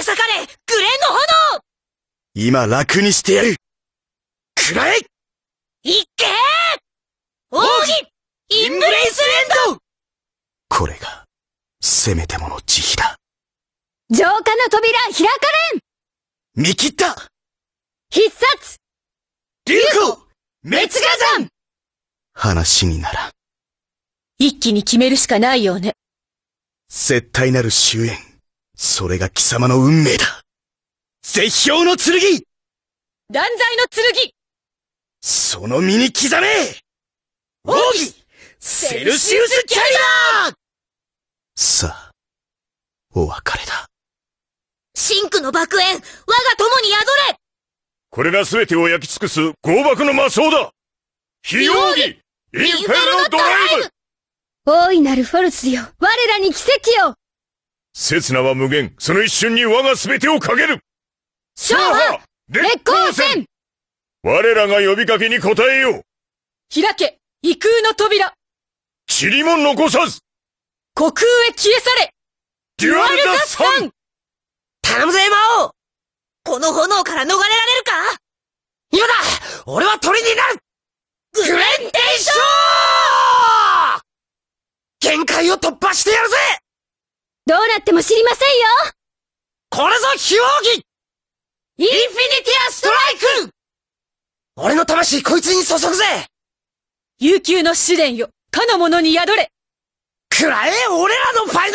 召しれグレンの炎今楽にしてやる喰らえいっけー奥義インブレイスエンドこれがせめてもの慈悲だ浄化の扉開かれん見切った必殺流行滅火山話にならん一気に決めるしかないようね絶対なる終焉それが貴様の運命だ絶氷の剣断罪の剣その身に刻め奥義セルシウスキャリア。さあ、お別れだ。シンクの爆炎、我が友に宿れこれが全てを焼き尽くす豪爆の魔装だ非容疑インフェルノドライブ大いなるフォルスよ我らに奇跡を刹那は無限、その一瞬に我が全てをかける勝破烈光戦我らが呼びかけに応えよう開け、異空の扉塵も残さず虚空へ消え去れデュアルダスさん頼むぜ魔王この炎から逃れられるか今だ俺は鳥になるグレンデンショー限界を突破してやるぜどうなっても知りませんよこれぞ非奥儀インフィニティアストライク俺の魂こいつに注ぐぜ悠久の試練よ、かの者に宿れ喰らえ俺らのファイ